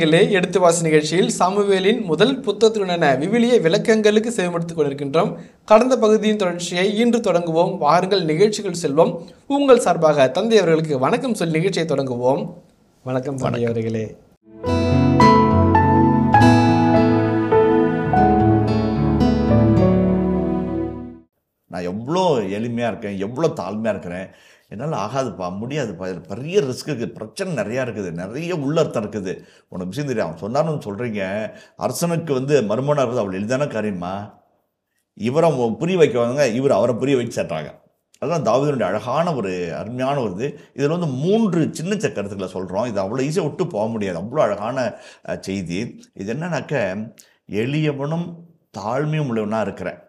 விஷயங்களே எடுத்து வாசி நிகழ்ச்சியில் சாமுவேலின் முதல் புத்தத்துடனான விவிலிய விளக்கங்களுக்கு செயல்படுத்திக் கொண்டிருக்கின்றோம் கடந்த பகுதியின் தொடர்ச்சியை இன்று தொடங்குவோம் வாருங்கள் நிகழ்ச்சிகள் செல்வோம் உங்கள் சார்பாக தந்தையவர்களுக்கு வணக்கம் சொல்லி நிகழ்ச்சியை தொடங்குவோம் வணக்கம் தந்தையவர்களே நான் எவ்வளோ எளிமையாக இருக்கேன் எவ்வளோ தாழ்மையாக இருக்கிறேன் என்னால் ஆகாதுப்பா முடியாதுப்பா இதில் பெரிய ரிஸ்க் இருக்குது பிரச்சனை நிறையா இருக்குது நிறைய உள்ளர்த்தம் இருக்குது உனக்கு விஷயம் தெரியும் அவன் சொன்னார்னு சொல்கிறீங்க அரசனுக்கு வந்து மருமனாக இருக்குது அவ்வளோ எளிதான காரியமா இவரை புரிய வைக்க வந்தாங்க இவர் அவரை புரிய வச்சு சேர்றாங்க அதுதான் தாவீதனுடைய அழகான ஒரு அருமையான ஒரு இது இதில் வந்து மூன்று சின்ன சக்கரத்துக்களை சொல்கிறோம் இது அவ்வளோ ஈஸியாக விட்டு போக முடியாது அவ்வளோ அழகான செய்தி இது என்னன்னாக்க எளியவனும் தாழ்மையும் உள்ளவனாக இருக்கிறேன்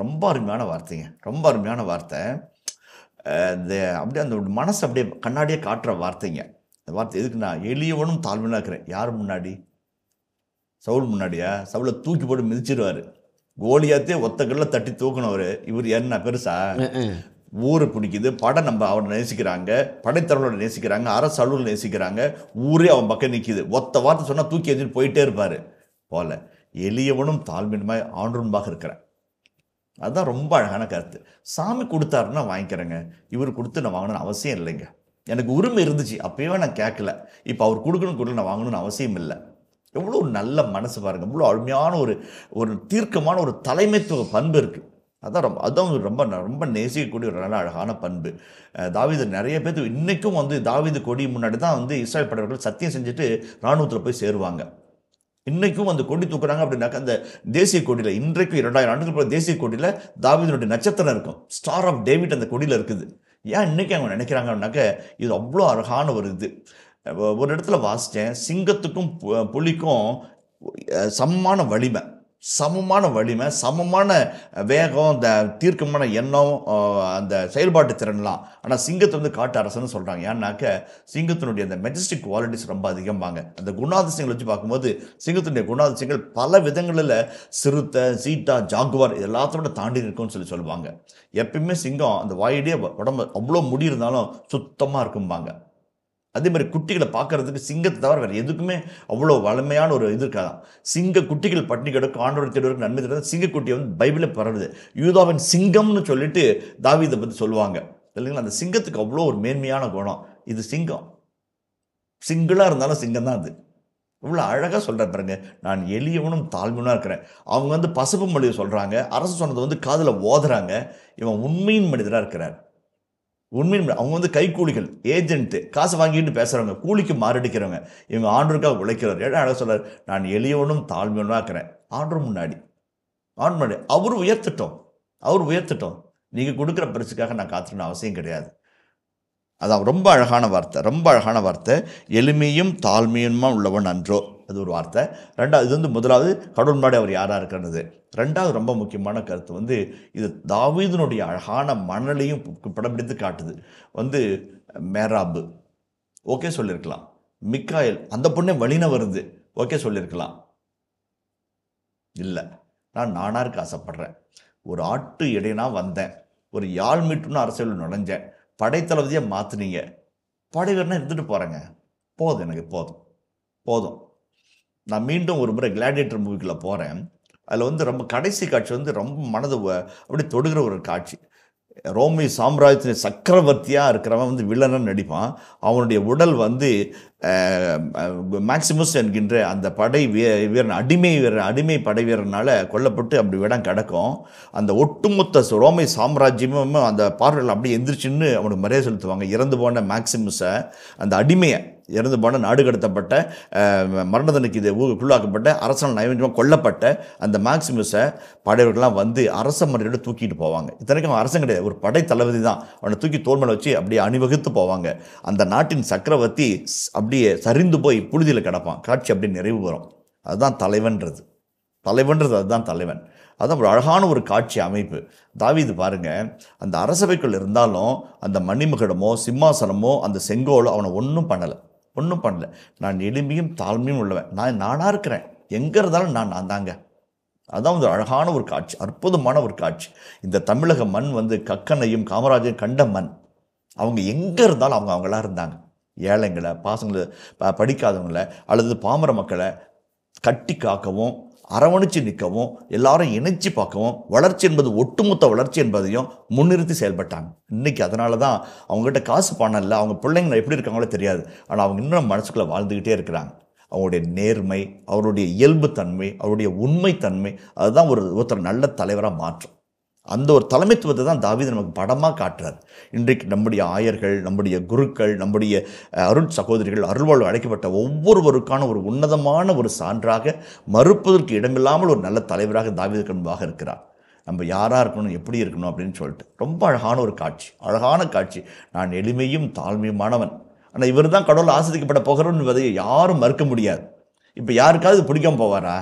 ரொம்ப அருமையான வார்த்தைங்க ரொம்ப அருமையான வார்த்தை அப்படியே அந்த மனசு அப்படியே கண்ணாடியே காட்டுற வார்த்தைங்க அந்த வார்த்தை எதுக்கு நான் எளியவனும் தாழ்வுனா இருக்கிறேன் யார் முன்னாடி சவுல் முன்னாடியா சவுளை தூக்கி போட்டு மிதிச்சிருவார் கோலியாத்தே ஒத்த கல்ல தட்டி தூக்கினவர் இவர் என்ன பெருசா ஊரை பிடிக்குது படம் நம்ம அவனை நேசிக்கிறாங்க படைத்தரவனோட நேசிக்கிறாங்க அரசு அலுவலர் நேசிக்கிறாங்க ஊரே அவன் பக்கம் நிற்கிது ஒத்த வார்த்தை சொன்னால் தூக்கி எழுதிட்டு போயிட்டே இருப்பார் போல எளியவனும் தாழ்மையுமாய் ஆண்டுன்பாக இருக்கிறேன் அதுதான் ரொம்ப அழகான கருத்து சாமி கொடுத்தாருன்னா வாங்கிக்கிறேங்க இவர் கொடுத்து நான் வாங்கணும்னு அவசியம் இல்லைங்க எனக்கு உரிமை இருந்துச்சு அப்பயே நான் கேட்கல இப்போ அவர் கொடுக்கணும் கொடுக்கல நான் வாங்கணும்னு அவசியம் இல்லை எவ்வளோ ஒரு நல்ல மனசு பாருங்கள் இவ்வளோ அருமையான ஒரு ஒரு தீர்க்கமான ஒரு தலைமைத்துவ பண்பு இருக்குது அதான் ரொம்ப அதுதான் ரொம்ப ரொம்ப நேசிக்கக்கூடிய ஒரு நல்ல அழகான பண்பு தாவிது நிறைய பேர் இன்றைக்கும் வந்து தாவிது கொடி முன்னாடி தான் வந்து இஸ்ராயல் படவர்கள் சத்தியம் செஞ்சுட்டு இராணுவத்தில் போய் சேருவாங்க இன்றைக்கும் அந்த கொடி தூக்குறாங்க அப்படின்னாக்க அந்த தேசிய கொடியில் இன்றைக்கும் இரண்டாயிரம் ஆண்டுகள் போல தேசிய கொடியில் தாவிதனுடைய நட்சத்திரம் இருக்கும் ஸ்டார் ஆஃப் டேவிட் அந்த கொடியில் இருக்குது ஏன் இன்றைக்கி அவங்க நினைக்கிறாங்க அப்படின்னாக்க இது அவ்வளோ அழகான ஒரு இது ஒரு இடத்துல வாசித்தேன் சிங்கத்துக்கும் புலிக்கும் சம்மான வலிமை சமமான வலிமை சமமான வேகம் இந்த தீர்க்கமான எண்ணம் அந்த செயல்பாட்டு திறன்லாம் ஆனால் சிங்கத்தை வந்து காட்டு அரசுன்னு சொல்கிறாங்க ஏன்னாக்க சிங்கத்தினுடைய அந்த மெஜஸ்டிக் குவாலிட்டிஸ் ரொம்ப வாங்க அந்த குணாதிசயங்கள் வச்சு பார்க்கும்போது சிங்கத்தினுடைய குணாதிசயங்கள் பல விதங்களில் சிறுத்தை சீட்டா ஜாகுவார் எல்லாத்தோட தாண்டி இருக்கும்னு சொல்லி சொல்லுவாங்க எப்பயுமே சிங்கம் அந்த வாயிலே உடம்பு அவ்வளோ முடி இருந்தாலும் சுத்தமாக இருக்கும்பாங்க அதே மாதிரி குட்டிகளை பார்க்கறதுக்கு சிங்கத்தை தவிர வேறு எதுக்குமே அவ்வளோ வளமையான ஒரு இது இருக்காதான் சிங்க குட்டிகள் பட்டினி கிடக்கும் ஆண்டோட தேடுவதற்கு நன்மை தெரியாது சிங்க குட்டியை வந்து பைபிளை பரவுது யூதாவின் சிங்கம்னு சொல்லிட்டு இதை பற்றி சொல்லுவாங்க இல்லைங்களா அந்த சிங்கத்துக்கு அவ்வளோ ஒரு மேன்மையான குணம் இது சிங்கம் சிங்கிளாக இருந்தாலும் சிங்கம் தான் அது இவ்வளோ அழகாக சொல்கிறார் பாருங்க நான் எளியவனும் தாழ்மையாக இருக்கிறேன் அவங்க வந்து பசுப்பு மொழியை சொல்கிறாங்க அரசு சொன்னதை வந்து காதில் ஓதுறாங்க இவன் உண்மையின் மனிதராக இருக்கிறார் உண்மையின் அவங்க வந்து கைக்கூலிகள் ஏஜென்ட்டு காசு வாங்கிட்டு பேசுகிறவங்க கூலிக்கு மாரடிக்கிறவங்க இவங்க ஆண்டருக்காக உழைக்கிறவர் ஏன்னா அழகாக சொல்கிறார் நான் எளியவனும் தாழ்மையனும் ஆக்கிறேன் ஆண்டர் முன்னாடி ஆண்டு முன்னாடி அவர் உயர்த்திட்டோம் அவர் உயர்த்திட்டோம் நீங்கள் கொடுக்குற பரிசுக்காக நான் காத்துக்கணும் அவசியம் கிடையாது அதான் ரொம்ப அழகான வார்த்தை ரொம்ப அழகான வார்த்தை எளிமையும் தாழ்மையுமா உள்ளவன் அன்றோ அது ஒரு வார்த்தை ரெண்டாவது இது வந்து முதலாவது கடவுள் முன்னாடி அவர் யாராக இருக்கிறது ரெண்டாவது ரொம்ப முக்கியமான கருத்து வந்து இது தாவீதனுடைய அழகான மணலையும் படம் காட்டுது வந்து மேராபு ஓகே சொல்லியிருக்கலாம் மிக்காயல் அந்த பொண்ணே வழின வருது ஓகே சொல்லியிருக்கலாம் இல்லை நான் இருக்க ஆசைப்படுறேன் ஒரு ஆட்டு இடையினா வந்தேன் ஒரு யாழ் மீட்டுன்னு அரசியல் நுழைஞ்சேன் படைத்தளபதியாக மாற்றினீங்க படைவீரனாக இருந்துட்டு போகிறேங்க போதும் எனக்கு போதும் போதும் நான் மீண்டும் ஒரு முறை கிளாடியேட்டர் மூவிக்குள்ளே போகிறேன் அதில் வந்து ரொம்ப கடைசி காட்சி வந்து ரொம்ப மனது அப்படி தொடுகிற ஒரு காட்சி ரோமி சாம்ராஜ்யத்தின் சக்கரவர்த்தியாக இருக்கிறவன் வந்து வில்லனாக நடிப்பான் அவனுடைய உடல் வந்து மேக்சிமஸ் என்கின்ற அந்த படை வீரன் அடிமை வீரன் அடிமை படை வீரனால் கொல்லப்பட்டு அப்படி விடம் கிடக்கும் அந்த ஒட்டுமொத்த ரோமை சாம்ராஜ்யமும் அந்த பார்வையில் அப்படியே எந்திரிச்சின்னு அவனுக்கு மரியாதை செலுத்துவாங்க இறந்து போன மேக்சிமஸை அந்த அடிமையை இறந்து போன நாடு கடத்தப்பட்ட மரண இது உள்ளாக்கப்பட்ட அரசால் நயவஞ்சமாக கொல்லப்பட்ட அந்த மேக்சிமஸை படையவர்கள்லாம் வந்து அரச மரியாதை தூக்கிட்டு போவாங்க இத்தனைக்கும் அவன் அரசன் கிடையாது ஒரு படை தளபதி தான் அவனை தூக்கி தோல்மலை வச்சு அப்படியே அணிவகுத்து போவாங்க அந்த நாட்டின் சக்கரவர்த்தி அப்படியே சரிந்து போய் புழுதியில் கிடப்பான் காட்சி அப்படியே நிறைவு வரும் அதுதான் தலைவன்றது தலைவன்றது அதுதான் தலைவன் அதுதான் ஒரு அழகான ஒரு காட்சி அமைப்பு இது பாருங்கள் அந்த அரசவைக்குள் இருந்தாலும் அந்த மணிமுகடமோ சிம்மாசனமோ அந்த செங்கோலோ அவனை ஒன்றும் பண்ணலை ஒன்றும் பண்ணல நான் எளிமையும் தாழ்மையும் உள்ளவன் நான் நானாக இருக்கிறேன் எங்கே இருந்தாலும் நான் நான் தாங்க அதுதான் ஒரு அழகான ஒரு காட்சி அற்புதமான ஒரு காட்சி இந்த தமிழக மண் வந்து கக்கனையும் காமராஜையும் கண்ட மண் அவங்க எங்கே இருந்தாலும் அவங்க அவங்களாக இருந்தாங்க ஏழைங்களை பாசங்களை படிக்காதவங்களை அல்லது பாமர மக்களை கட்டி காக்கவும் அரவணைச்சு நிற்கவும் எல்லாரும் இணைச்சு பார்க்கவும் வளர்ச்சி என்பது ஒட்டுமொத்த வளர்ச்சி என்பதையும் முன்னிறுத்தி செயல்பட்டாங்க இன்றைக்கி அதனால தான் அவங்ககிட்ட காசு பணம் இல்லை அவங்க பிள்ளைங்க எப்படி இருக்காங்களோ தெரியாது ஆனால் அவங்க இன்னும் மனசுக்குள்ளே வாழ்ந்துக்கிட்டே இருக்கிறாங்க அவருடைய நேர்மை அவருடைய இயல்புத்தன்மை அவருடைய உண்மைத்தன்மை அதுதான் ஒரு ஒருத்தர் நல்ல தலைவராக மாற்றும் அந்த ஒரு தலைமைத்துவத்தை தான் தாவித நமக்கு படமாக காட்டுறார் இன்றைக்கு நம்முடைய ஆயர்கள் நம்முடைய குருக்கள் நம்முடைய அருண் சகோதரிகள் அருள்வாழ்வு அழைக்கப்பட்ட ஒவ்வொருவருக்கான ஒரு உன்னதமான ஒரு சான்றாக மறுப்பதற்கு இடமில்லாமல் ஒரு நல்ல தலைவராக தாவித கண்பாக இருக்கிறார் நம்ம யாராக இருக்கணும் எப்படி இருக்கணும் அப்படின்னு சொல்லிட்டு ரொம்ப அழகான ஒரு காட்சி அழகான காட்சி நான் எளிமையும் தாழ்மையுமானவன் ஆனால் இவர் தான் கடவுள் போகிறோம் போகிறோன்னு யாரும் மறுக்க முடியாது இப்போ யாருக்காவது பிடிக்காம போவாரா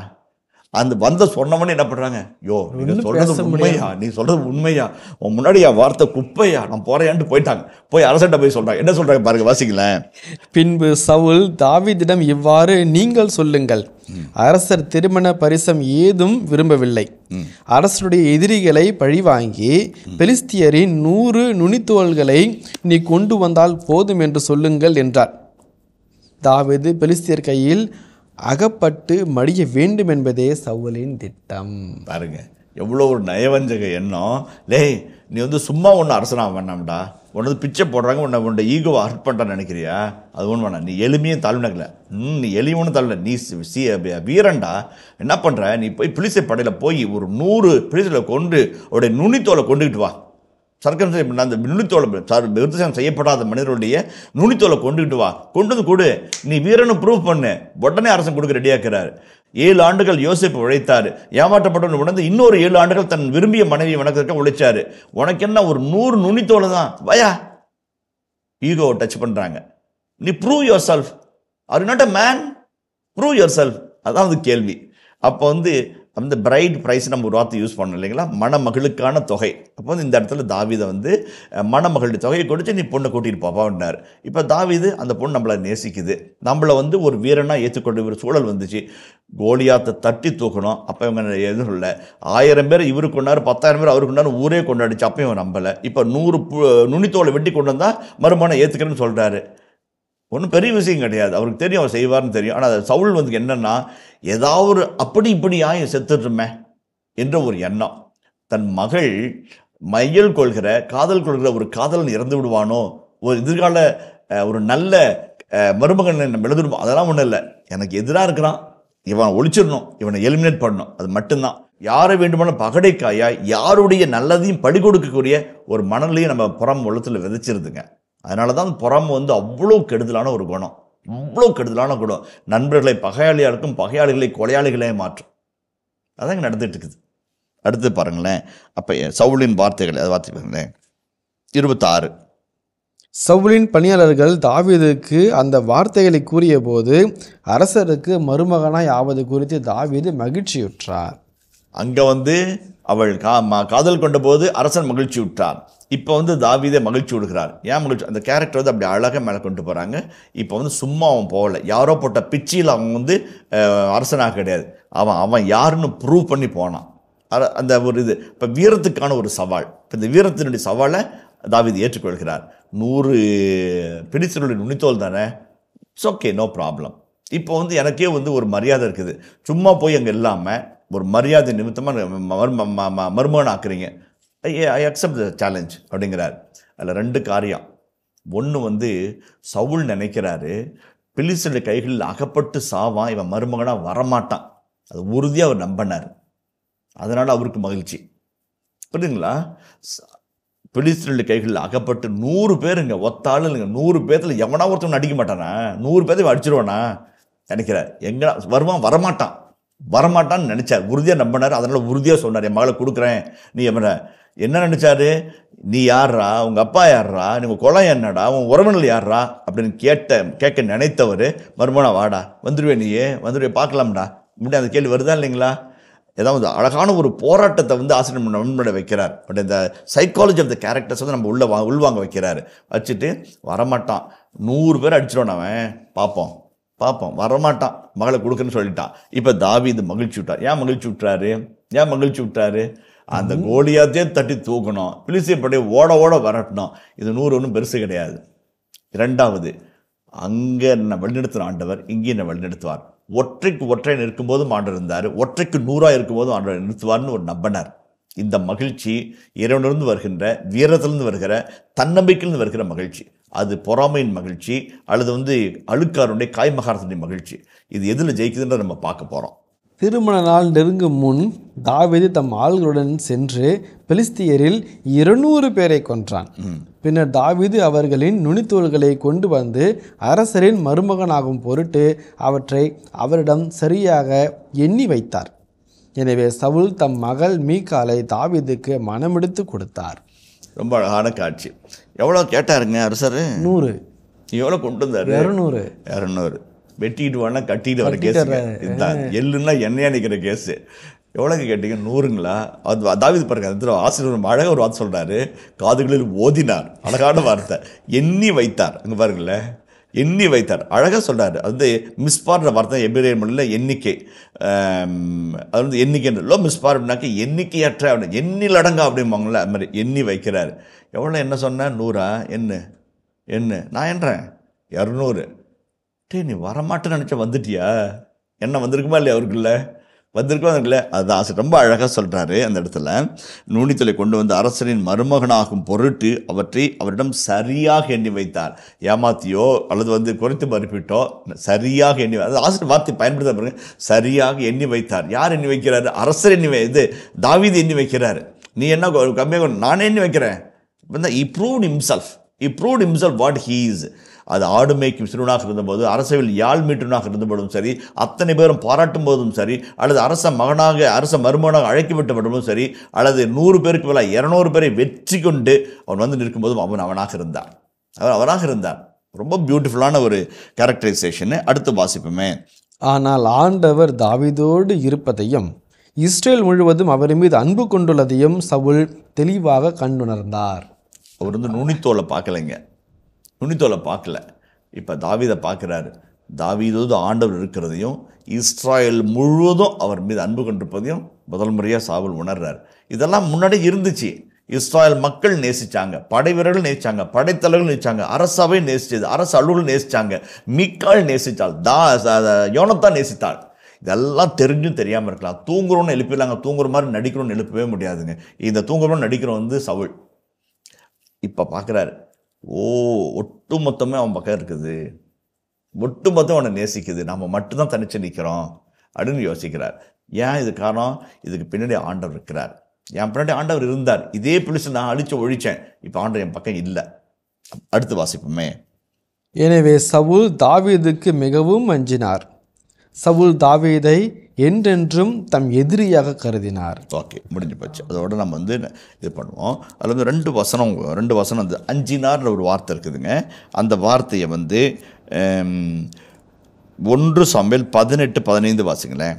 அந்த வந்த சொன்னவனே என்ன பண்ணுறாங்க யோ நீங்கள் சொல்கிறது உண்மையா நீ சொல்கிறது உண்மையா உன் முன்னாடி என் வார்த்தை குப்பையா நான் போறையான்ட்டு போயிட்டாங்க போய் அரசிட்ட போய் சொல்கிறாங்க என்ன சொல்கிறாங்க பாருங்க வாசிங்களேன் பின்பு சவுல் தாவிதிடம் இவ்வாறு நீங்கள் சொல்லுங்கள் அரசர் திருமண பரிசம் ஏதும் விரும்பவில்லை அரசருடைய எதிரிகளை பழிவாங்கி பெலிஸ்தியரின் நூறு நுனித்தோள்களை நீ கொண்டு வந்தால் போதும் என்று சொல்லுங்கள் என்றார் தாவிது பெலிஸ்தியர் கையில் அகப்பட்டு மடிய வேண்டும் என்பதே சவுலின் திட்டம் பாருங்க எவ்வளோ ஒரு நயவஞ்சக எண்ணம் லே நீ வந்து சும்மா ஒன்று அரசனாக வேணாம்டா உன்னது பிச்சை போடுறாங்க உன்னை உன்னோட ஈகோவை ஹர்ட் பண்ணுறான்னு நினைக்கிறியா அது ஒன்று வேணாம் நீ எளிமையும் தள்ளுனக்கல ம் நீ எளியவனும் தள்ளல நீ சி வீரன்டா என்ன பண்ணுற நீ போய் புலிசை படையில் போய் ஒரு நூறு புலிசையில் கொண்டு அவருடைய நுனித்தோலை கொண்டுக்கிட்டு வா சர்க்கம்சன் செய்ய அந்த நுனித்தோலை சார் செய்யப்படாத மனிதர்களுடைய நுனித்தோலை கொண்டுகிட்டு வா கொண்டு வந்து கொடு நீ வீரனு ப்ரூவ் பண்ணு உடனே அரசன் கொடுக்க ரெடியாக்குறாரு ஏழு ஆண்டுகள் யோசிப்பு உழைத்தார் ஏமாற்றப்பட்டவன் உணர்ந்து இன்னொரு ஏழு ஆண்டுகள் தன் விரும்பிய மனைவி வணக்கத்துக்கு உழைச்சாரு உனக்கு என்ன ஒரு நூறு நுனித்தோலை தான் வயா ஈகோவை டச் பண்ணுறாங்க நீ prove yourself or not a man prove yourself அதான் வந்து கேள்வி அப்போ வந்து அந்த பிரைட் ப்ரைஸ் நம்ம ஒரு வார்த்தை யூஸ் பண்ணோம் இல்லைங்களா மணமகளுக்கான தொகை அப்போ வந்து இந்த இடத்துல தாவிதை வந்து மணமகளுடைய தொகையை கொடுத்து நீ பொண்ணை கூட்டிகிட்டு போப்பான்னார் இப்போ தாவிது அந்த பொண்ணு நம்மளை நேசிக்குது நம்மளை வந்து ஒரு வீரனாக ஏற்றுக்கொண்ட ஒரு சூழல் வந்துச்சு கோலியாத்தை தட்டி தூக்கணும் அப்போ இவங்க எதுவும் இல்லை ஆயிரம் பேர் இவருக்கு கொண்டாரு பத்தாயிரம் பேர் அவருக்கு கொண்டாரு ஊரே கொண்டாடிச்சு இவன் நம்பலை இப்போ நூறு நுனித்தோலை வெட்டி கொண்டு வந்தால் மறுமணம் ஏற்றுக்கிறேன்னு சொல்கிறாரு ஒன்றும் பெரிய விஷயம் கிடையாது அவருக்கு தெரியும் அவர் செய்வார்னு தெரியும் ஆனால் அது சவுல் வந்து என்னென்னா ஏதாவது ஒரு அப்படி இப்படி ஆயும் செத்துட்டுமே என்ற ஒரு எண்ணம் தன் மகள் மையல் கொள்கிற காதல் கொள்கிற ஒரு காதலன் இறந்து விடுவானோ ஒரு எதிர்கால ஒரு நல்ல மருமகன் நம்ம எழுதிடுவோம் அதெல்லாம் ஒன்றும் இல்லை எனக்கு எதிராக இருக்கிறான் இவன் ஒழிச்சிடணும் இவனை எலிமினேட் பண்ணணும் அது மட்டும்தான் யாரை வேண்டுமான பகடைக்காயா யாருடைய நல்லதையும் கொடுக்கக்கூடிய ஒரு மணலையும் நம்ம புறம் உலகத்தில் விதைச்சிருதுங்க அதனால தான் புறம் வந்து அவ்வளோ கெடுதலான ஒரு குணம் அவ்வளோ கெடுதலான குணம் நண்பர்களை பகையாளியாக இருக்கும் பகையாளிகளை கொலையாளிகளே மாற்றும் இங்கே நடந்துகிட்டு இருக்குது அடுத்து பாருங்களேன் அப்போ சவுளின் வார்த்தைகள் அதை வார்த்தை பாருங்களேன் இருபத்தாறு சவுளின் பணியாளர்கள் தாவீதுக்கு அந்த வார்த்தைகளை கூறிய போது அரசருக்கு மருமகனாய் ஆவது குறித்து தாவீது மகிழ்ச்சியுற்றார் அங்கே வந்து அவள் கா மா காதல் கொண்டபோது அரசன் மகிழ்ச்சி விட்டார் இப்போ வந்து தாவிதே மகிழ்ச்சி விடுகிறார் ஏன் மகிழ்ச்சி அந்த கேரக்டர் வந்து அப்படி அழகாக மேலே கொண்டு போகிறாங்க இப்போ வந்து சும்மா அவன் போகலை யாரோ போட்ட பிச்சியில் அவன் வந்து அரசனாக கிடையாது அவன் அவன் யாருன்னு ப்ரூவ் பண்ணி போனான் அந்த ஒரு இது இப்போ வீரத்துக்கான ஒரு சவால் இப்போ இந்த வீரத்தினுடைய சவாலை தாவிதை ஏற்றுக்கொள்கிறார் நூறு பிடிச்சனுடைய நுனித்தோல் தானே இட்ஸ் ஓகே நோ ப்ராப்ளம் இப்போ வந்து எனக்கே வந்து ஒரு மரியாதை இருக்குது சும்மா போய் அங்கே இல்லாமல் ஒரு மரியாதை நிமித்தமாக மர்மன் ஆக்குறீங்க ஐ அக்செப்ட் த சேலஞ்ச் அப்படிங்கிறார் அதில் ரெண்டு காரியம் ஒன்று வந்து சவுல் நினைக்கிறாரு பிலிசனுடைய கைகளில் அகப்பட்டு சாவான் இவன் மருமகனாக வரமாட்டான் அது உறுதியாக அவர் நம்பினார் அதனால் அவருக்கு மகிழ்ச்சி புரியுதுங்களா பிலிஸ்தீனுடைய கைகளில் அகப்பட்டு நூறு பேருங்க ஒத்த இல்லைங்க நூறு பேர்த்தில் எவனா ஒருத்தவன் அடிக்க மாட்டானா நூறு பேர்த்து அடிச்சிருவானா நினைக்கிறார் எங்கே வருவான் வரமாட்டான் வரமாட்டான்னு நினச்சார் உறுதியாக நம்பினார் அதனால் உறுதியாக சொன்னார் என் மகளை கொடுக்குறேன் நீ என்ன என்ன நினச்சாரு நீ யார்ரா உங்கள் அப்பா யார்ரா உங்கள் குளம் என்னடா உன் உறவினர்கள் யார்ரா அப்படின்னு கேட்ட கேட்க நினைத்தவர் மறுமணா வாடா வந்துடுவேன் நீயே வந்துடுவே பார்க்கலாம்டா இப்படி அந்த கேள்வி வருதா இல்லைங்களா ஏதாவது அழகான ஒரு போராட்டத்தை வந்து ஆசிரியர் நண்பட வைக்கிறார் பட் இந்த சைக்காலஜி ஆஃப் த கேரக்டர்ஸ் வந்து நம்ம உள்ளே வா உள்வாங்க வைக்கிறாரு வச்சுட்டு வரமாட்டான் நூறு பேர் அடிச்சிடணும் அவன் பார்ப்போம் பார்ப்போம் வரமாட்டான் மகளை கொடுக்குறேன்னு சொல்லிட்டான் இப்போ தாவி இது மகிழ்ச்சி விட்டார் ஏன் மகிழ்ச்சி விட்டாரு ஏன் மகிழ்ச்சி விட்டாரு அந்த கோலியாத்தையே தட்டி தூக்கணும் பிலிசியப்படைய ஓட ஓட வரட்டணும் இது நூறு ஒன்றும் பெருசு கிடையாது இரண்டாவது அங்கே என்னை வழிநடத்தின ஆண்டவர் இங்கே என்னை வழிநடத்துவார் ஒற்றைக்கு ஒற்றை போதும் ஆண்டவர் இருந்தார் ஒற்றைக்கு நூறாக இருக்கும் போதும் ஆண்டவர் நிறுத்துவார்னு ஒரு நம்பினார் இந்த மகிழ்ச்சி இறைவனிலிருந்து வருகின்ற வீரத்திலிருந்து வருகிற தன்னம்பிக்கையிலிருந்து வருகிற மகிழ்ச்சி அது பொறாமையின் மகிழ்ச்சி அல்லது வந்து அழுக்காருடைய காய்மகாரத்தினுடைய மகிழ்ச்சி இது எதில் ஜெயிக்குதுன்ற நம்ம பார்க்க போகிறோம் திருமண நாள் நெருங்கும் முன் தாவீது தம் ஆள்களுடன் சென்று பெலிஸ்தியரில் இருநூறு பேரை கொன்றான் பின்னர் தாவிது அவர்களின் நுனித்தோள்களை கொண்டு வந்து அரசரின் மருமகனாகும் பொருட்டு அவற்றை அவரிடம் சரியாக எண்ணி வைத்தார் எனவே சவுல் தம் மகள் மீகாலை தாவிதுக்கு மனமெடுத்து கொடுத்தார் ரொம்ப அழகான காட்சி எவ்வளோ கேட்டாருங்க அரசர் நூறு எவ்வளோ கொண்டு வந்தார் இரநூறு இரநூறு வெட்டிடுவானா கட்டிட்டு வர கேஸ் இதுதான் எள்ளுன்னா எண்ணெயா நிற்கிற கேஸு எவ்வளோக்கு கேட்டீங்க நூறுங்களா அது அதாவது பாருங்க அதில் ஆசிரியர் அழகாக ஒரு வார்த்தை சொல்கிறாரு காதுகளில் ஓதினார் அழகான வார்த்தை எண்ணி வைத்தார் அங்கே பாருங்களேன் எண்ணி வைத்தார் அழகாக சொல்கிறார் அது வந்து மிஸ்பார்ன்ற வார்த்தை எபிரேன் மொழியில் எண்ணிக்கை அது வந்து லோ மிஸ்பார் அப்படின்னாக்க எண்ணிக்கையற்ற அப்படின்னு எண்ணில் அடங்கா அப்படிம்பாங்களே அது மாதிரி எண்ணி வைக்கிறார் எவ்வளோ என்ன சொன்ன நூறா என்ன என்ன நான் என்றேன் இரநூறு டே நீ வரமாட்டேன்னு நினச்ச வந்துட்டியா என்ன வந்திருக்குமா இல்லையா அவருக்குள்ள வந்திருக்கலாம் இல்லை அதுதான் ஆசை ரொம்ப அழகாக சொல்கிறாரு அந்த இடத்துல நுனித்தலை கொண்டு வந்து அரசரின் மருமகனாகும் பொருட்டு அவற்றை அவரிடம் சரியாக எண்ணி வைத்தார் ஏமாத்தியோ அல்லது வந்து குறைத்து மறுப்பிட்டோ சரியாக எண்ணி அது ஆசிரியர் வார்த்தை பயன்படுத்த பாருங்க சரியாக எண்ணி வைத்தார் யார் எண்ணி வைக்கிறாரு அரசர் எண்ணி இது தாவிது எண்ணி வைக்கிறாரு நீ என்ன கம்மியாக நானே எண்ணி வைக்கிறேன் இப்போ தான் he prove himself he prove himself what he is அது ஆடு மேய்க்கும் சிறுவனாக இருந்தபோது அரசவில் யாழ் மீட்டுனாக இருந்தபோதும் சரி அத்தனை பேரும் பாராட்டும் போதும் சரி அல்லது அரச மகனாக அரச மருமகனாக அழைக்கப்பட்ட போதும் சரி அல்லது நூறு பேருக்கு மேலே இரநூறு பேரை வெற்றி கொண்டு அவன் வந்து நிற்கும்போதும் அவன் அவனாக இருந்தான் அவன் அவனாக இருந்தான் ரொம்ப பியூட்டிஃபுல்லான ஒரு கேரக்டரைசேஷனு அடுத்து வாசிப்புமே ஆனால் ஆண்டவர் தாவிதோடு இருப்பதையும் இஸ்ரேல் முழுவதும் அவர் மீது அன்பு கொண்டுள்ளதையும் சவுல் தெளிவாக கண்டுணர்ந்தார் அவர் வந்து நுனித்தோலை பார்க்கலைங்க நுனித்தோலை பார்க்கல இப்போ தாவிதை பார்க்குறாரு தாவீதோடு ஆண்டவர் இருக்கிறதையும் இஸ்ராயல் முழுவதும் அவர் மீது அன்பு கொண்டிருப்பதையும் முதல் முறையாக சாவல் உணர்றார் இதெல்லாம் முன்னாடி இருந்துச்சு இஸ்ராயல் மக்கள் நேசித்தாங்க படை வீரர்கள் நேசித்தாங்க படைத்தலைவர்கள் நேசித்தாங்க அரசவை நேசித்தது அரசு அலுவல் நேசித்தாங்க மிக்கால் நேசித்தாள் தா யோனத்தா நேசித்தாள் இதெல்லாம் தெரிஞ்சும் தெரியாமல் இருக்கலாம் தூங்குறோன்னு எழுப்பிடலாங்க தூங்குற மாதிரி நடிக்கிறோன்னு எழுப்பவே முடியாதுங்க இந்த தூங்குறோன்னு நடிக்கிறோம் வந்து சவுள் இப்போ பார்க்குறாரு ஓ ஒட்டு மொத்தமே அவன் பக்கம் இருக்குது ஒட்டு மொத்தம் அவனை நேசிக்குது நம்ம மட்டும்தான் தனிச்சு நிற்கிறோம் அப்படின்னு யோசிக்கிறார் ஏன் இது காரணம் இதுக்கு பின்னாடி ஆண்டவர் இருக்கிறார் என் பின்னாடி ஆண்டவர் இருந்தார் இதே பிள்ளைச்சு நான் அழிச்சு ஒழிச்சேன் இப்போ ஆண்டவர் என் பக்கம் இல்லை அடுத்து வாசிப்போமே எனவே சவுல் தாவீதுக்கு மிகவும் அஞ்சினார் சவுல் தாவீதை என்றென்றும் தம் எதிரியாக கருதினார் ஓகே முடிஞ்சு போச்சு அதோடு நம்ம வந்து இது பண்ணுவோம் அதில் வந்து ரெண்டு வசனம் ரெண்டு வசனம் அந்த அஞ்சினார்ன்ற ஒரு வார்த்தை இருக்குதுங்க அந்த வார்த்தையை வந்து ஒன்று சமையல் பதினெட்டு பதினைந்து வாசிங்களேன்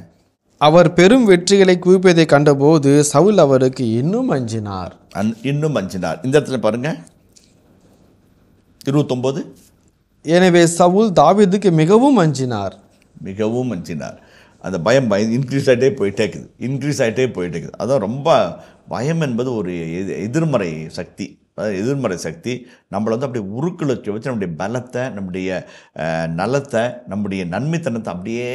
அவர் பெரும் வெற்றிகளை குவிப்பதை கண்டபோது சவுல் அவருக்கு இன்னும் அஞ்சினார் அன் இன்னும் அஞ்சினார் இந்த இடத்துல பாருங்கள் இருபத்தொம்போது எனவே சவுல் தாவிதுக்கு மிகவும் அஞ்சினார் மிகவும் அஞ்சினார் அந்த பயம் பய இன்க்ரீஸ் ஆகிட்டே போயிட்டே இருக்குது இன்க்ரீஸ் ஆகிட்டே போயிட்டே இருக்குது அதான் ரொம்ப பயம் என்பது ஒரு எதிர் எதிர்மறை சக்தி அதாவது எதிர்மறை சக்தி நம்மளை வந்து அப்படியே உருக்களுக்கு வச்சு நம்முடைய பலத்தை நம்முடைய நலத்தை நம்முடைய நன்மைத்தனத்தை அப்படியே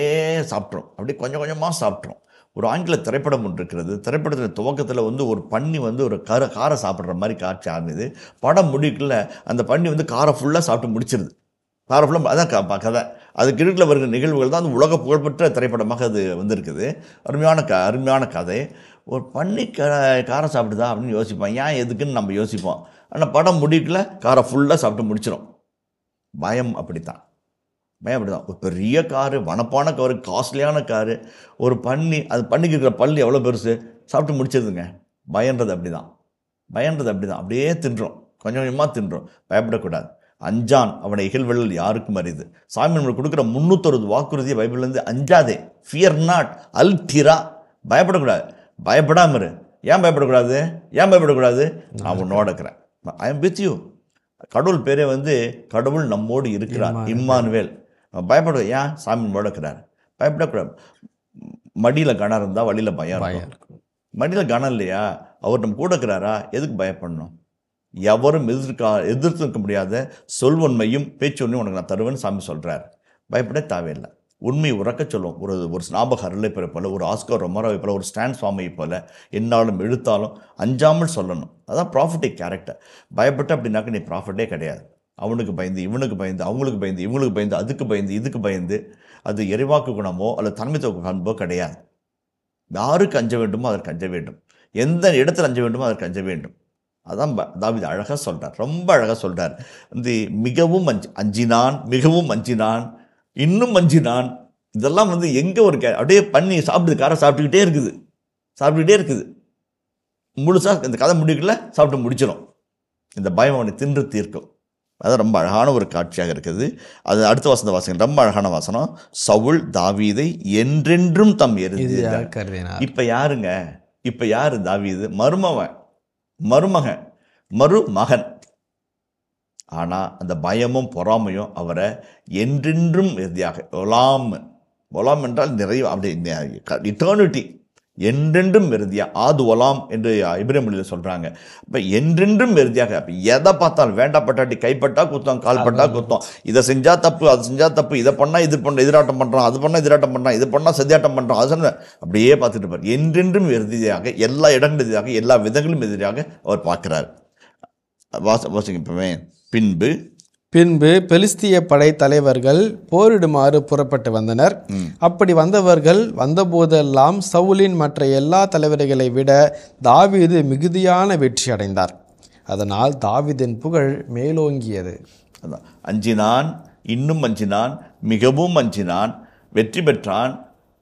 சாப்பிட்றோம் அப்படியே கொஞ்சம் கொஞ்சமாக சாப்பிட்றோம் ஒரு ஆங்கில திரைப்படம் ஒன்று இருக்கிறது திரைப்படத்தில் துவக்கத்தில் வந்து ஒரு பன்னி வந்து ஒரு கரை காரை சாப்பிட்ற மாதிரி காட்சி ஆகுது படம் முடிக்கல அந்த பன்னி வந்து காரை ஃபுல்லாக சாப்பிட்டு முடிச்சிருது பாரஃபுல்லம் அதான் கதை அது இடுக்கில் வருகிற நிகழ்வுகள் தான் அந்த உலக புகழ்பெற்ற திரைப்படமாக அது வந்திருக்குது அருமையான க அருமையான கதை ஒரு பண்ணி க காரம் சாப்பிடுதா அப்படின்னு யோசிப்பான் ஏன் எதுக்குன்னு நம்ம யோசிப்போம் ஆனால் படம் முடிக்கல காரை ஃபுல்லாக சாப்பிட்டு முடிச்சிடும் பயம் அப்படித்தான் பயம் அப்படி தான் ஒரு பெரிய காரு வனப்பான காரு காஸ்ட்லியான காரு ஒரு பண்ணி அது பண்ணிக்கு இருக்கிற பள்ளி எவ்வளோ பெருசு சாப்பிட்டு முடிச்சிருதுங்க பயன்றது அப்படி தான் பயன்றது அப்படி தான் அப்படியே தின்றோம் கொஞ்சம் கொஞ்சமாக தின்றோம் பயப்படக்கூடாது அஞ்சான் அவனை இகழ்வெள்ளல் யாருக்கும் அறிது சாமி நம்மளுக்கு கொடுக்குற முந்நூற்றறுபது வாக்குறுதியை பைபிள்லேருந்து அஞ்சாதே ஃபியர் நாட் அல் டிரா பயப்படக்கூடாது பயப்படாமல் இரு ஏன் பயப்படக்கூடாது ஏன் பயப்படக்கூடாது நான் உன்னோட இருக்கிறேன் ஐ எம் வித் யூ கடவுள் பேரே வந்து கடவுள் நம்மோடு இருக்கிறார் இம்மானுவேல் பயப்பட ஏன் சாமி நம்மோட இருக்கிறார் பயப்படக்கூடாது மடியில் கணம் இருந்தால் வழியில் பயம் மடியில் கணம் இல்லையா அவர் நம்ம கூட இருக்கிறாரா எதுக்கு பயப்படணும் எவரும் எதிர்க்கா எதிர்த்து நிற்க முடியாத சொல்வன்மையும் பேச்சொன்மையும் உனக்கு நான் தருவேன்னு சாமி சொல்கிறார் பயப்பட தேவையில்லை உண்மை உறக்க சொல்லும் ஒரு ஒரு ஸ்நாபக அருளைப்பரை போல் ஒரு ஆஸ்கர் ரொமராவை போல் ஒரு ஸ்டாண்ட் சுவாமியை போல் என்னாலும் எழுத்தாலும் அஞ்சாமல் சொல்லணும் அதான் ப்ராஃபிட்டிக் கேரக்டர் பயப்பட்டு அப்படின்னாக்கா நீ ப்ராஃபிட்டே கிடையாது அவனுக்கு பயந்து இவனுக்கு பயந்து அவங்களுக்கு பயந்து இவங்களுக்கு பயந்து அதுக்கு பயந்து இதுக்கு பயந்து அது எரிவாக்கு குணமோ அல்லது தன்மைத்துவ காண்போ கிடையாது யாருக்கு அஞ்ச வேண்டுமோ அதற்கு அஞ்ச வேண்டும் எந்த இடத்தில் அஞ்ச வேண்டுமோ அதற்கு அஞ்ச வேண்டும் அதான் தாவித அழகாக சொல்கிறார் ரொம்ப அழகாக சொல்கிறார் இந்த மிகவும் அஞ்சு அஞ்சினான் மிகவும் அஞ்சினான் இன்னும் அஞ்சினான் இதெல்லாம் வந்து எங்கே ஒரு கே அப்படியே பண்ணி சாப்பிடுது காரை சாப்பிட்டுக்கிட்டே இருக்குது சாப்பிட்டுக்கிட்டே இருக்குது முழுசாக இந்த கதை முடிக்கல சாப்பிட்டு முடிச்சிடும் இந்த பயம் அவனை தின்று தீர்க்கும் அதான் ரொம்ப அழகான ஒரு காட்சியாக இருக்குது அது அடுத்த வசந்த வாசகம் ரொம்ப அழகான வாசனம் சவுல் தாவீதை என்றென்றும் தம் எரிந்து இப்போ யாருங்க இப்போ யார் தாவீது மருமவன் மருமகன் மருமகன் ஆனால் அந்த பயமும் பொறாமையும் அவரை என்றென்றும் இறுதியாக ஒலாம் ஒலாம் என்றால் நிறைய அப்படி இட்டர்னிட்டி என்றென்றும் ஆது ஒலாம் என்று இப்ரேமொழியில் மொழியில் சொல்கிறாங்க இப்போ என்றென்றும் வெறுதியாக அப்போ எதை பார்த்தாலும் வேண்டாப்பட்டாட்டி கைப்பட்டா குத்தம் கால்பட்டா குத்தம் இதை செஞ்சால் தப்பு அது செஞ்சால் தப்பு இதை பண்ணால் இது பண்ண எதிராட்டம் பண்ணுறோம் அது பண்ணால் எதிராட்டம் பண்ணுறான் இது பண்ணால் செதியாட்டம் பண்ணுறோம் அது சொன்ன அப்படியே பார்த்துட்டு இருப்பார் என்றென்றும் வெறுதியாக எல்லா இடங்களும் எதிராக எல்லா விதங்களும் எதிராக அவர் பார்க்குறார் வாச வாசிங்க இப்போவே பின்பு பின்பு பெலிஸ்திய படை தலைவர்கள் போரிடுமாறு புறப்பட்டு வந்தனர் அப்படி வந்தவர்கள் வந்தபோதெல்லாம் சவுலின் மற்ற எல்லா தலைவர்களை விட தாவீது மிகுதியான வெற்றி அடைந்தார் அதனால் தாவிதின் புகழ் மேலோங்கியது அஞ்சினான் இன்னும் அஞ்சினான் மிகவும் அஞ்சினான் வெற்றி பெற்றான்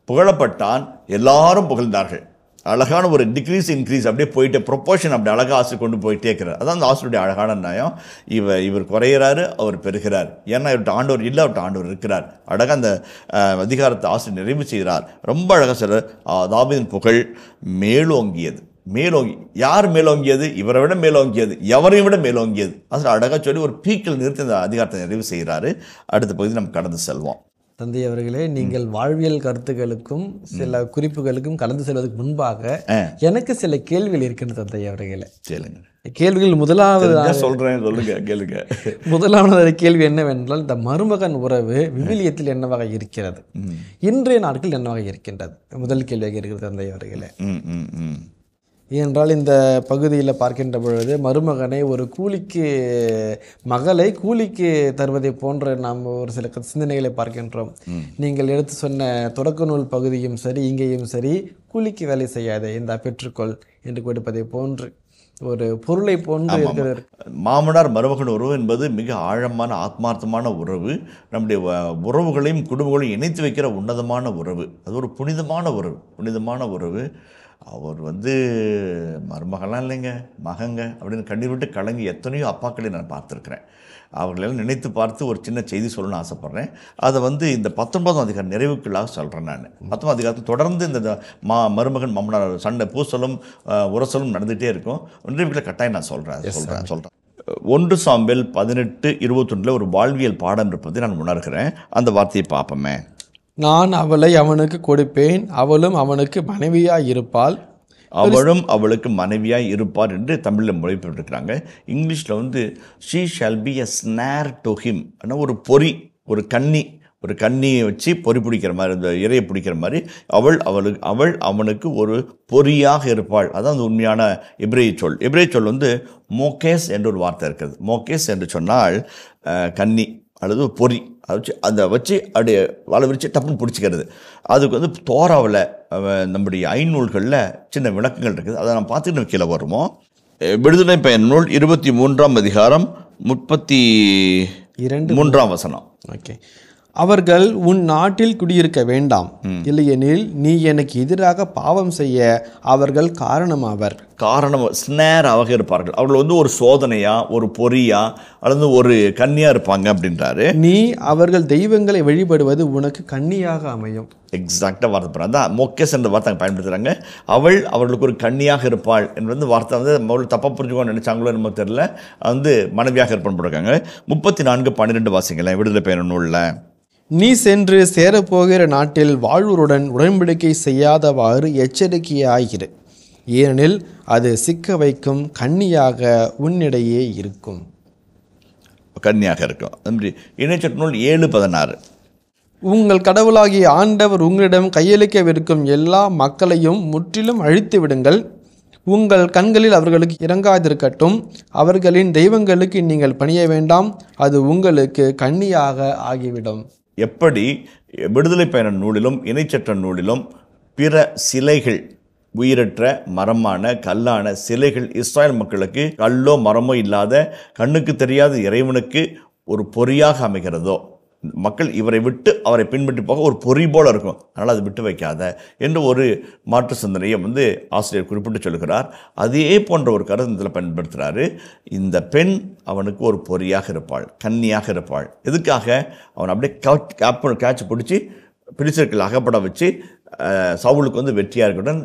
புகழப்பட்டான் எல்லாரும் புகழ்ந்தார்கள் அழகான ஒரு டிக்ரீஸ் இன்க்ரீஸ் அப்படியே போயிட்டு ப்ரொப்போஷன் அப்படி அழகாக ஆசிரியர் கொண்டு போயிட்டே இருக்கிறார் அதான் அந்த ஆசிரியருடைய அழகான நியாயம் இவ இவர் குறையிறாரு அவர் பெறுகிறார் ஏன்னா இவர்கிட்ட ஆண்டவர் இல்லை அவர்கிட்ட ஆண்டவர் இருக்கிறார் அழகாக அந்த அதிகாரத்தை ஆசிரியர் நிறைவு செய்கிறார் ரொம்ப அழகாக சில தாபிதின் புகழ் மேலோங்கியது மேலோங்கி யார் மேலோங்கியது இவரை விட மேலோங்கியது எவரையும் விட மேலோங்கியது அதில் அழகாக சொல்லி ஒரு பீக்கில் நிறுத்தி அந்த அதிகாரத்தை நிறைவு செய்கிறாரு அடுத்த பகுதி நம்ம கடந்து செல்வோம் தந்தை அவர்களே நீங்கள் வாழ்வியல் கருத்துக்களுக்கும் சில குறிப்புகளுக்கும் கலந்து செல்வதற்கு முன்பாக எனக்கு சில கேள்விகள் இருக்கின்ற தந்தை அவர்களே சொல்லுங்க கேள்விகள் முதலாவது சொல்றேன் சொல்லுங்க கேளுங்க முதலாவது கேள்வி என்னவென்றால் இந்த மருமகன் உறவு விவிலியத்தில் என்னவாக இருக்கிறது இன்றைய நாட்கள் என்னவாக இருக்கின்றது முதல் கேள்வியாக இருக்கிறது தந்தை அவர்களே ஏனென்றால் இந்த பகுதியில் பார்க்கின்ற பொழுது மருமகனை ஒரு கூலிக்கு மகளை கூலிக்கு தருவதை போன்ற நாம் ஒரு சில சிந்தனைகளை பார்க்கின்றோம் நீங்கள் எடுத்து சொன்ன தொடக்க நூல் பகுதியும் சரி இங்கேயும் சரி கூலிக்கு வேலை செய்யாத இந்த பெற்றுக்கொள் என்று கொடுப்பதை போன்று ஒரு பொருளை போன்று மாமனார் மருமகன் உறவு என்பது மிக ஆழமான ஆத்மார்த்தமான உறவு நம்முடைய உறவுகளையும் குடும்பங்களையும் இணைத்து வைக்கிற உன்னதமான உறவு அது ஒரு புனிதமான உறவு புனிதமான உறவு அவர் வந்து மருமகளாம் இல்லைங்க மகங்க அப்படின்னு கண்ணீர் விட்டு கலங்கி எத்தனையோ அப்பாக்களை நான் பார்த்துருக்குறேன் அவர்களெல்லாம் நினைத்து பார்த்து ஒரு சின்ன செய்தி சொல்லணும்னு ஆசைப்பட்றேன் அதை வந்து இந்த பத்தொன்பதாம் அதிகாரம் நிறைவுக்குள்ளாக சொல்கிறேன் நான் பத்தொன்பதாம் அதிகாரத்தை தொடர்ந்து இந்த மா மருமகன் மம்மனார் சண்டை பூசலும் உரசலும் நடந்துகிட்டே இருக்கும் நிறைவுக்குள்ள கட்டாயம் நான் சொல்கிறேன் சொல்கிறேன் சொல்கிறேன் ஒன்று சாம்பல் பதினெட்டு இருபத்தொன்றில் ஒரு வாழ்வியல் பாடம் இருப்பதை நான் உணர்கிறேன் அந்த வார்த்தையை பார்ப்போமே நான் அவளை அவனுக்கு கொடுப்பேன் அவளும் அவனுக்கு மனைவியாக இருப்பாள் அவளும் அவளுக்கு மனைவியாக இருப்பார் என்று தமிழில் மொழிபெற்றிருக்கிறாங்க இங்கிலீஷில் வந்து she shall be a snare to him ஆனால் ஒரு பொறி ஒரு கன்னி ஒரு கண்ணியை வச்சு பொறி பிடிக்கிற மாதிரி அந்த இறையை பிடிக்கிற மாதிரி அவள் அவளுக்கு அவள் அவனுக்கு ஒரு பொறியாக இருப்பாள் அதான் அந்த உண்மையான இப்ரே சொல் இப்ரே சொல் வந்து மோகேஸ் என்ற ஒரு வார்த்தை இருக்கிறது மோகேஸ் என்று சொன்னால் கன்னி அல்லது பொறி அதை வச்சு அதை வச்சு அப்படியே வாழை விரித்து டப்புன்னு பிடிச்சிக்கிறது அதுக்கு வந்து தோராவில் நம்முடைய ஐநூல்களில் சின்ன விளக்கங்கள் இருக்குது அதை நம்ம பார்த்துட்டு கீழே வருவோம் விடுதலை பயன் நூல் இருபத்தி மூன்றாம் அதிகாரம் முப்பத்தி இரண்டு மூன்றாம் வசனம் ஓகே அவர்கள் உன் நாட்டில் குடியிருக்க வேண்டாம் இல்லையெனில் நீ எனக்கு எதிராக பாவம் செய்ய அவர்கள் காரணமாவர் காரணம் ஸ்னேராக இருப்பார்கள் அவர்கள் வந்து ஒரு சோதனையா ஒரு பொறியா அல்லது ஒரு கண்ணியா இருப்பாங்க அப்படின்றாரு நீ அவர்கள் தெய்வங்களை வழிபடுவது உனக்கு கன்னியாக அமையும் எக்ஸாக்டாக வார்த்தை போகிறாங்க தான் மொக்கேஸ் என்ற வார்த்தை பயன்படுத்துகிறாங்க அவள் அவர்களுக்கு ஒரு கண்ணியாக இருப்பாள் என்று வந்து வார்த்தை வந்து அவள் தப்பாக புரிஞ்சுக்கோன்னு நினச்சாங்களோ என்னமோ தெரில வந்து மனைவியாக இருப்பான் போட்டிருக்காங்க முப்பத்தி நான்கு பன்னிரெண்டு வாசிங்களேன் விடுதலை பெயர் உள்ள நீ சென்று சேரப்போகிற நாட்டில் வாழ்வுருடன் உடன்படிக்கை செய்யாதவாறு எச்சரிக்கையாகிறேன் ஏனெனில் அது சிக்க வைக்கும் கன்னியாக உன்னிடையே இருக்கும் கன்னியாக இருக்கும் இணைச்சட்டு நூல் ஏழு பதினாறு உங்கள் கடவுளாகிய ஆண்டவர் உங்களிடம் கையளிக்கவிருக்கும் எல்லா மக்களையும் முற்றிலும் அழித்து விடுங்கள் உங்கள் கண்களில் அவர்களுக்கு இறங்காதிருக்கட்டும் அவர்களின் தெய்வங்களுக்கு நீங்கள் பணிய வேண்டாம் அது உங்களுக்கு கண்ணியாக ஆகிவிடும் எப்படி விடுதலை பயண நூலிலும் இணைச்சட்ட நூலிலும் பிற சிலைகள் உயிரற்ற மரமான கல்லான சிலைகள் இஸ்ராயல் மக்களுக்கு கல்லோ மரமோ இல்லாத கண்ணுக்கு தெரியாத இறைவனுக்கு ஒரு பொறியாக அமைகிறதோ மக்கள் இவரை விட்டு அவரை பின்பற்றி போக ஒரு பொறி போல இருக்கும் அதனால் அதை விட்டு வைக்காத என்று ஒரு மாற்று சிந்தனையை வந்து ஆசிரியர் குறிப்பிட்டு சொல்கிறார் அதே போன்ற ஒரு கருத்து இதில் பயன்படுத்துகிறாரு இந்த பெண் அவனுக்கு ஒரு பொறியாக இருப்பாள் கன்னியாக இருப்பாள் எதுக்காக அவன் அப்படியே கேப் கேட்ச் பிடிச்சி பிடிச்சிருக்கில் அகப்பட வச்சு சவுலுக்கு வந்து வெற்றியாக இருக்கட்டும்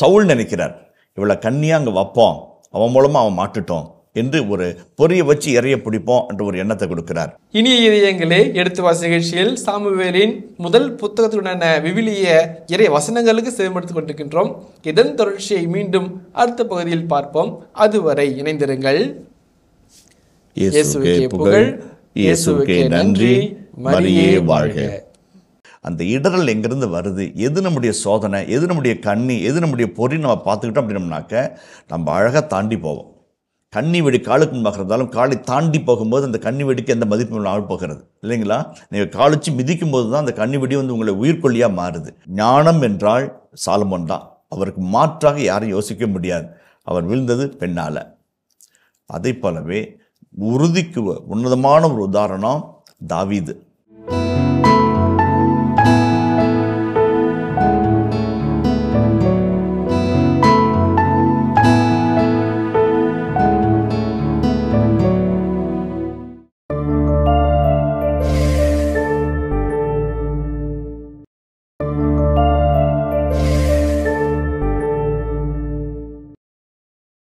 சவுல் நினைக்கிறார் இவ்வளோ கண்ணியாக அங்கே வைப்போம் அவன் மூலமாக அவன் மாட்டுட்டோம் என்று ஒரு பொரிய வச்சு இறைய பிடிப்போம் என்ற ஒரு எண்ணத்தை கொடுக்கிறார் இனிய இதயங்களே எடுத்து வாச நிகழ்ச்சியில் சாமுவேலின் முதல் புத்தகத்துடனான விவிலிய இறை வசனங்களுக்கு சேமடுத்துக் கொண்டிருக்கின்றோம் இதன் தொடர்ச்சியை மீண்டும் அடுத்த பகுதியில் பார்ப்போம் அதுவரை இணைந்திருங்கள் இயேசுவே புகழ் இயேசுக்கே நன்றி மரியே வாழ்க அந்த இடரல் எங்கேருந்து வருது எது நம்முடைய சோதனை எது நம்முடைய கண்ணி எது நம்முடைய பொறி நம்ம பார்த்துக்கிட்டோம் அப்படின்னம்னாக்க நம்ம அழகாக தாண்டி போவோம் கண்ணி வெடி காலுக்கு முன்பாக இருந்தாலும் காலை தாண்டி போகும்போது அந்த கண்ணி வெடிக்கு எந்த மதிப்பும் இல்லாமல் போகிறது இல்லைங்களா நீங்கள் காலிச்சு மிதிக்கும் போது தான் அந்த கண்ணி வெடி வந்து உங்களை உயிர்கொல்லியாக மாறுது ஞானம் என்றால் சாலமோன் தான் அவருக்கு மாற்றாக யாரும் யோசிக்க முடியாது அவர் விழுந்தது பெண்ணால் அதே போலவே உறுதிக்கு உன்னதமான ஒரு உதாரணம் தாவீது